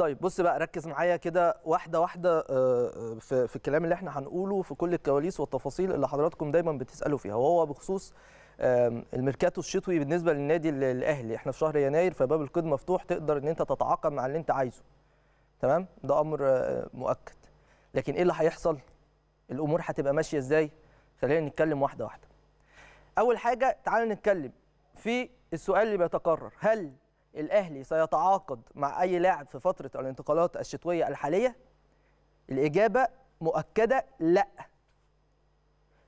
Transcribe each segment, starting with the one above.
طيب بص بقى ركز معايا كده واحده واحده آه، آه، في, في الكلام اللي احنا هنقوله في كل الكواليس والتفاصيل اللي حضراتكم دايما بتسالوا فيها وهو بخصوص الميركاتو الشتوي بالنسبه للنادي الاهلي احنا في شهر يناير فباب القيد مفتوح تقدر ان انت تتعاقد مع اللي انت عايزه تمام ده امر آه، مؤكد لكن ايه اللي هيحصل الامور هتبقى ماشيه ازاي خلينا نتكلم واحده واحده اول حاجه تعال نتكلم في السؤال اللي بيتكرر هل الاهلي سيتعاقد مع اي لاعب في فتره الانتقالات الشتويه الحاليه الاجابه مؤكده لا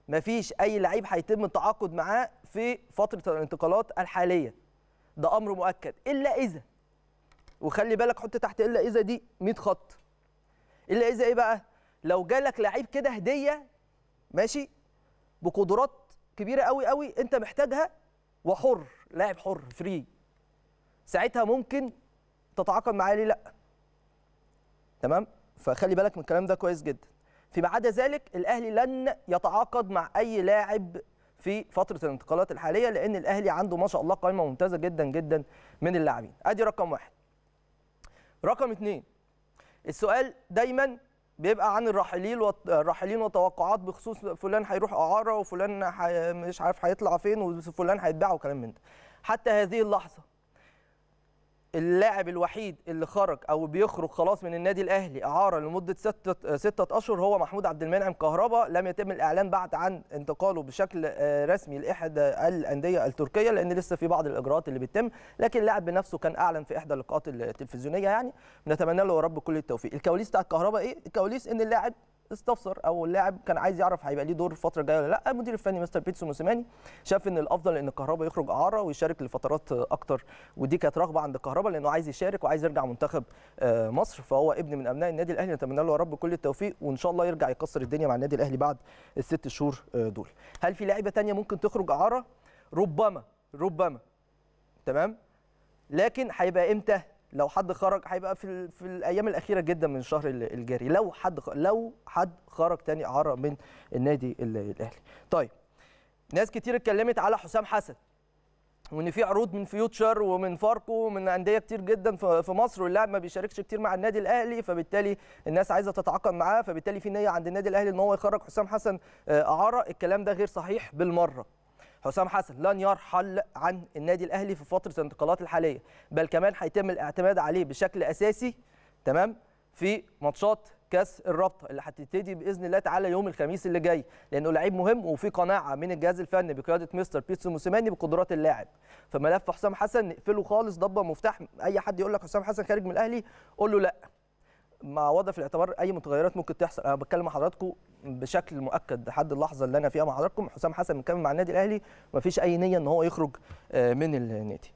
مفيش اي لعيب هيتم التعاقد معاه في فتره الانتقالات الحاليه ده امر مؤكد الا اذا وخلي بالك حط تحت الا اذا دي 100 خط الا اذا ايه بقى لو جالك لعيب كده هديه ماشي بقدرات كبيره قوي قوي انت محتاجها وحر لاعب حر فري ساعتها ممكن تتعاقد معايا ليه لا تمام فخلي بالك من الكلام ده كويس جدا فيما عدا ذلك الاهلي لن يتعاقد مع اي لاعب في فتره الانتقالات الحاليه لان الاهلي عنده ما شاء الله قائمه ممتازه جدا جدا من اللاعبين ادي رقم واحد رقم اثنين السؤال دايما بيبقى عن الراحلين والراحلين وتوقعات بخصوص فلان هيروح اعاره وفلان مش عارف هيطلع فين وفلان هيتباع وكلام من ده حتى هذه اللحظه اللاعب الوحيد اللي خرج او بيخرج خلاص من النادي الاهلي اعاره لمده ستة, ستة اشهر هو محمود عبد المنعم كهربا لم يتم الاعلان بعد عن انتقاله بشكل آه، رسمي لاحدى الانديه التركيه لان لسه في بعض الاجراءات اللي بتتم لكن اللاعب بنفسه كان اعلن في احدى اللقاءات التلفزيونيه يعني نتمنى له يا رب كل التوفيق الكواليس بتاعت كهربا ايه الكواليس ان اللاعب استفسر او اللاعب كان عايز يعرف هيبقى ليه دور الفتره الجايه ولا لا المدير الفني مستر بيتسو موسيماني شاف ان الافضل ان الكهرباء يخرج اعاره ويشارك لفترات اكتر ودي كانت رغبه عند الكهرباء لانه عايز يشارك وعايز يرجع منتخب آه، مصر فهو ابن من ابناء النادي الاهلي نتمنى له يا رب كل التوفيق وان شاء الله يرجع يكسر الدنيا مع النادي الاهلي بعد الست شهور آه، دول هل في لعيبه ثانيه ممكن تخرج اعاره ربما ربما تمام لكن هيبقى امتى لو حد خرج هيبقى في في الايام الاخيره جدا من الشهر الجاري لو حد لو حد خرج تاني اعاره من النادي الاهلي طيب ناس كتير اتكلمت على حسام حسن وان في عروض من فيوتشر ومن فاركو ومن انديه كتير جدا في مصر واللاعب ما بيشاركش كتير مع النادي الاهلي فبالتالي الناس عايزه تتعاقد معاه فبالتالي في نيه عند النادي الاهلي ان هو يخرج حسام حسن آه، اعاره الكلام ده غير صحيح بالمره حسام حسن لن يرحل عن النادي الاهلي في فتره الانتقالات الحاليه بل كمان هيتم الاعتماد عليه بشكل اساسي تمام في ماتشات كاس الرابطه اللي هتبتدي باذن الله تعالى يوم الخميس اللي جاي لانه لعيب مهم وفي قناعه من الجهاز الفني بقياده مستر بيتسو موسيماني بقدرات اللاعب فملف حسام حسن نقفله خالص ضبه مفتاح اي حد يقول لك حسام حسن خارج من الاهلي قول له لا مع وضع في الاعتبار اي متغيرات ممكن تحصل انا بتكلم مع حضراتكم بشكل مؤكد لحد اللحظه اللي انا فيها مع حضراتكم حسام حسن مكمل مع النادي الاهلي مفيش اي نيه ان هو يخرج آه، من النادي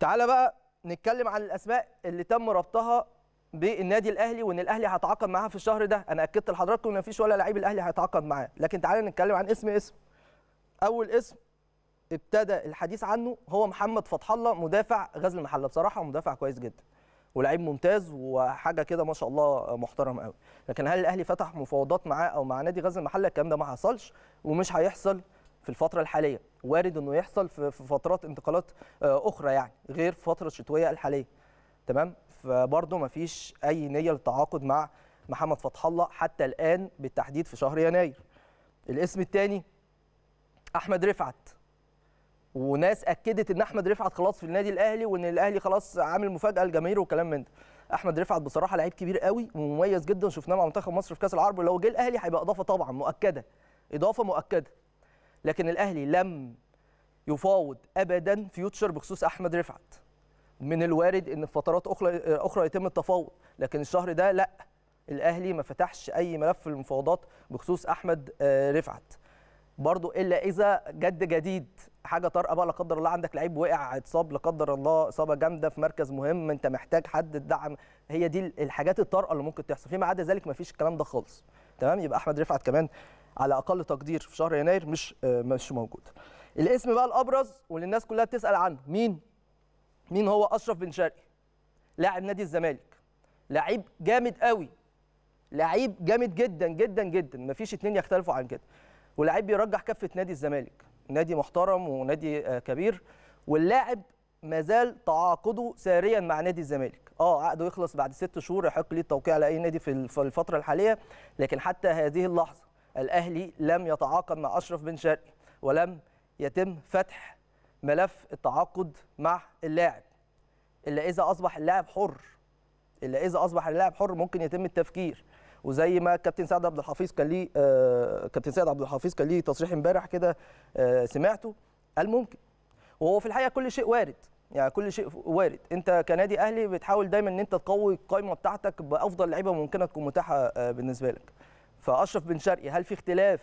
تعالى بقى نتكلم عن الاسماء اللي تم ربطها بالنادي الاهلي وان الاهلي هيتعاقد معاها في الشهر ده انا اكدت لحضراتكم ان مفيش ولا لعيب الاهلي هيتعاقد معاه لكن تعالى نتكلم عن اسم اسم اول اسم ابتدى الحديث عنه هو محمد فتح الله مدافع غزل المحله بصراحه مدافع كويس جدا ولعيب ممتاز وحاجه كده ما شاء الله محترم قوي لكن هل الاهلي فتح مفاوضات معاه او مع نادي غزل المحله الكلام ده ما حصلش ومش هيحصل في الفتره الحاليه وارد انه يحصل في فترات انتقالات آه، اخرى يعني غير فتره الشتويه الحاليه تمام فبرضه ما فيش اي نيه للتعاقد مع محمد فتح الله حتى الان بالتحديد في شهر يناير الاسم الثاني احمد رفعت وناس اكدت ان احمد رفعت خلاص في النادي الاهلي وان الاهلي خلاص عامل مفاجاه للجماهير وكلام من ده احمد رفعت بصراحه لعيب كبير قوي ومميز جدا شفناه مع منتخب مصر في كاس العرب ولو جه الاهلي هيبقى اضافه طبعا مؤكده اضافه مؤكده لكن الاهلي لم يفاوض ابدا فيوتشر بخصوص احمد رفعت من الوارد ان في فترات اخرى اخرى يتم التفاوض لكن الشهر ده لا الاهلي ما فتحش اي ملف في المفاوضات بخصوص احمد آه، رفعت برضو الا اذا جد جديد حاجه طارئه بقى لا قدر الله عندك لعيب وقع اتصاب لا قدر الله اصابه جامده في مركز مهم انت محتاج حد الدعم هي دي الحاجات الطارئه اللي ممكن تحصل فيما عدا ذلك ما فيش الكلام ده خالص تمام يبقى احمد رفعت كمان على اقل تقدير في شهر يناير مش آه، مش موجود الاسم بقى الابرز واللي الناس كلها بتسال عنه مين مين هو اشرف بن شرقي لاعب نادي الزمالك لعيب جامد قوي لعيب جامد جدا جدا جدا مفيش اتنين يختلفوا عن كده واللاعب بيرجح كفه نادي الزمالك نادي محترم ونادي آه، كبير واللاعب ما زال تعاقده ساريا مع نادي الزمالك اه عقده يخلص بعد ست شهور يحق ليه التوقيع على اي نادي في الفتره الحاليه لكن حتى هذه اللحظه الاهلي لم يتعاقد مع اشرف بن شرقي ولم يتم فتح ملف التعاقد مع اللاعب الا اذا اصبح اللاعب حر الا اذا اصبح اللاعب حر ممكن يتم التفكير وزي ما كابتن سعد عبد الحفيظ كان ليه آه، كابتن سعد عبد الحفيظ كان ليه تصريح امبارح كده آه، سمعته قال ممكن وهو في الحقيقه كل شيء وارد يعني كل شيء وارد انت كنادي اهلي بتحاول دايما ان انت تقوي القائمه بتاعتك بافضل لعيبه ممكنه تكون متاحه آه، بالنسبه لك فاشرف بن شرقي هل في اختلاف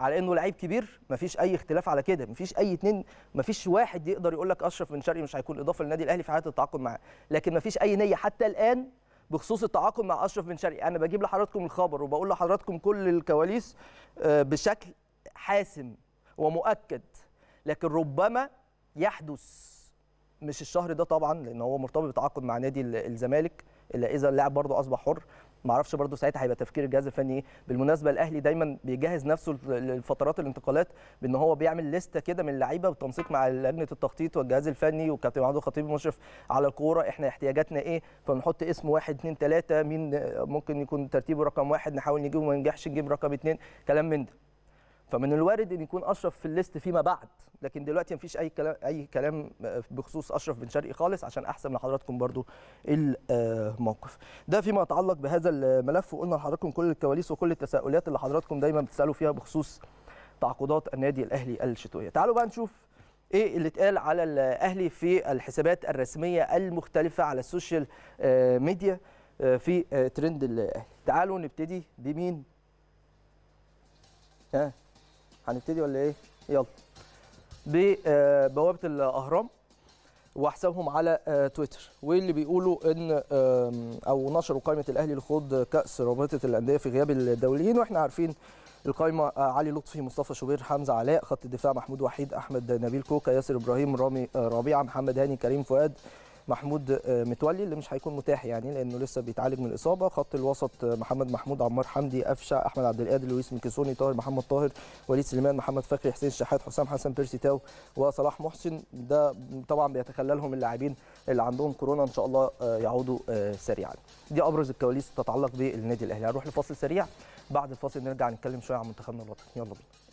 على انه لعيب كبير مفيش اي اختلاف على كده مفيش اي اتنين مفيش واحد يقدر يقول لك اشرف بن شرقي مش هيكون اضافه للنادي الاهلي في حاله التعاقد معاه لكن مفيش اي نيه حتى الان بخصوص التعاقد مع اشرف بن شرقي انا بجيب لحضراتكم الخبر وبقول لحضراتكم كل الكواليس آه، بشكل حاسم ومؤكد لكن ربما يحدث مش الشهر ده طبعا لان هو مرتبط بتعاقد مع نادي الزمالك الا اذا اللاعب برضه اصبح حر ما اعرفش برده ساعتها هيبقى تفكير الجهاز الفني ايه بالمناسبه الاهلي دايما بيجهز نفسه لفترات الانتقالات بان هو بيعمل لسته كده من اللعيبه بالتنسيق مع لجنه التخطيط والجهاز الفني وكابتن عبد الخطيب المشرف على الكوره احنا احتياجاتنا ايه فنحط اسم واحد اثنين ثلاثه مين ممكن يكون ترتيبه رقم واحد نحاول نجيبه ما ننجحش نجيب رقم اثنين كلام من ده فمن الوارد ان يكون اشرف في الليست فيما بعد لكن دلوقتي مفيش اي كلام اي كلام آه، بخصوص اشرف بن شرقي خالص عشان احسن لحضراتكم برضو الموقف آه، ده فيما يتعلق بهذا الملف وقلنا لحضراتكم كل الكواليس وكل التساؤلات اللي حضراتكم دايما بتسالوا فيها بخصوص تعاقدات النادي الاهلي الشتويه تعالوا بقى نشوف ايه اللي اتقال على الاهلي في الحسابات الرسميه المختلفه على السوشيال آه، ميديا في ترند الاهلي تعالوا نبتدي بمين ها هنبتدي ولا ايه يلا ببوابه الاهرام وحسابهم على آه، تويتر واللي بيقولوا ان او نشروا قائمه الاهلي لخوض كاس رابطه الانديه في غياب الدوليين واحنا عارفين القائمه آه، علي لطفي مصطفى شوبير حمزه علاء خط الدفاع محمود وحيد احمد نبيل كوكا ياسر ابراهيم رامي آه، ربيعه محمد هاني كريم فؤاد محمود آه، متولي اللي مش هيكون متاح يعني لانه لسه بيتعالج من الاصابه خط الوسط آه، محمد محمود عمار حمدي قفشه احمد عبد القادر لويس ميكيسوني طاهر محمد طاهر وليد سليمان محمد فخري حسين الشحات حسام حسن بيرسي تاو وصلاح محسن ده طبعا بيتخللهم اللاعبين اللي عندهم كورونا ان شاء الله آه، يعودوا سريعا دي ابرز الكواليس تتعلق بالنادي الاهلي هنروح لفاصل سريع بعد الفاصل نرجع نتكلم شويه عن منتخبنا الوطني يلا بينا